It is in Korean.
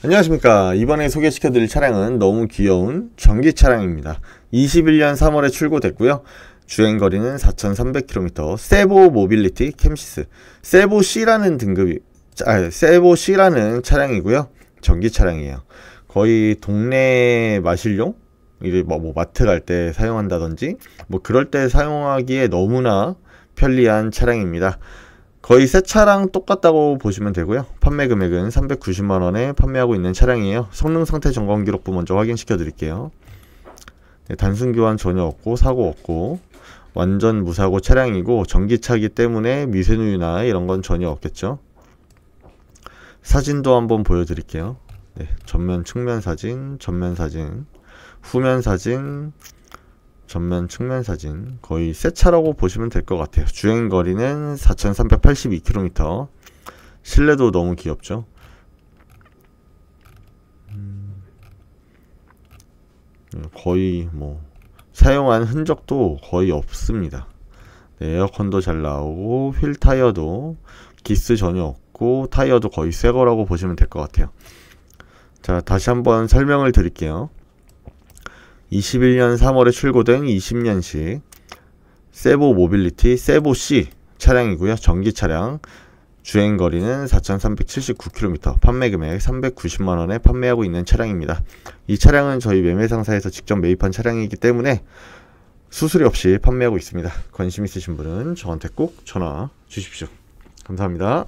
안녕하십니까 이번에 소개시켜드릴 차량은 너무 귀여운 전기 차량입니다 21년 3월에 출고됐고요 주행거리는 4,300km 세보 모빌리티 캠시스 세보 C라는 등급이 아, 세보 C라는 차량이고요 전기 차량이에요 거의 동네 마실용 이제 뭐, 뭐 마트 갈 때 사용한다든지 뭐 그럴 때 사용하기에 너무나 편리한 차량입니다 거의 새 차랑 똑같다고 보시면 되고요. 판매 금액은 390만 원에 판매하고 있는 차량이에요. 성능 상태 점검 기록부 먼저 확인시켜 드릴게요. 네, 단순 교환 전혀 없고 사고 없고 완전 무사고 차량이고 전기차기 때문에 미세누유나 이런 건 전혀 없겠죠. 사진도 한번 보여드릴게요. 네, 전면 측면 사진, 전면 사진, 후면 사진, 전면 측면 사진 거의 새 차라고 보시면 될 것 같아요. 주행 거리는 4,382km. 실내도 너무 귀엽죠. 음. 거의 뭐 사용한 흔적도 거의 없습니다. 네, 에어컨도 잘 나오고 휠 타이어도 기스 전혀 없고 타이어도 거의 새 거라고 보시면 될 것 같아요. 자, 다시 한번 설명을 드릴게요. 21년 3월에 출고된 20년식 세보 모빌리티 세보 C 차량이고요. 전기 차량 주행 거리는 4,379km, 판매 금액 390만 원에 판매하고 있는 차량입니다. 이 차량은 저희 매매 상사에서 직접 매입한 차량이기 때문에 수수료 없이 판매하고 있습니다. 관심 있으신 분은 저한테 꼭 전화 주십시오. 감사합니다.